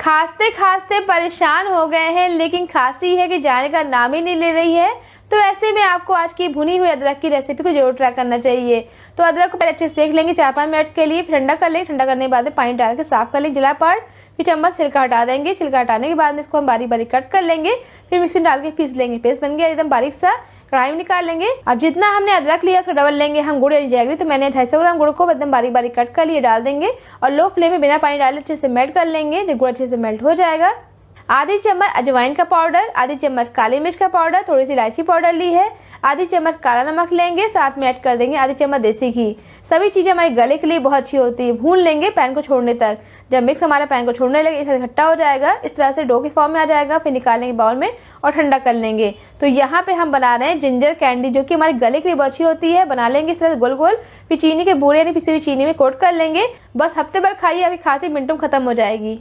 खांसते खांसते परेशान हो गए हैं लेकिन खांसी है कि जाने का नाम ही नहीं ले रही है तो ऐसे में आपको आज की भुनी हुई अदरक की रेसिपी को जरूर ट्राई करना चाहिए तो अदरक को पहले अच्छे से सेक लेंगे चार पाँच मिनट के लिए ठंडा कर लेंगे ठंडा करने के बाद में पानी डाल के साफ कर लेंगे जिला पर फिर चम्मच छिलका हटा देंगे छिलका हटाने के बाद में इसको हम बारीक बारीक कट कर लेंगे फिर मिक्सी डाल के पीस लेंगे पेस्ट बन गया एकदम बारीक सा कढ़ाई में निकाल लेंगे अब जितना हमने अदरक लिया उसका डबल लेंगे हम गुड़ जाएगी तो मैंने ढाई ग्राम गुड़ को एकदम बारीक बारीक कट कर लिए डाल देंगे और लो फ्लेम में बिना पानी डाले अच्छे से मेल्ट कर लेंगे जब गुड़ अच्छे से मेल्ट हो जाएगा आधी चम्मच अजवाइन का पाउडर आधी चम्मच काली मिर्च का पाउडर थोड़ी सी इलायची पाउडर ली है आधी चम्मच काला नमक लेंगे साथ में ऐड कर देंगे आधी चम्मच देसी घी सभी चीज़ें हमारे गले के लिए बहुत अच्छी होती है भून लेंगे पैन को छोड़ने तक जब मिक्स हमारा पैन को छोड़ने लगे इसे इकट्ठा हो जाएगा इस तरह से डो के फॉर्म में आ जाएगा फिर निकालेंगे बाउल में और ठंडा कर लेंगे तो यहाँ पे हम बना रहे हैं जिंजर कैंडी जो कि हमारे गले के लिए बहुत अच्छी होती है बना लेंगे इस तरह से गोल गोल फिर चीनी के बूरे यानी पिसी हुई चीनी में कोट कर लेंगे बस हफ्ते भर खाइए अभी खाते मिनटों खत्म हो जाएगी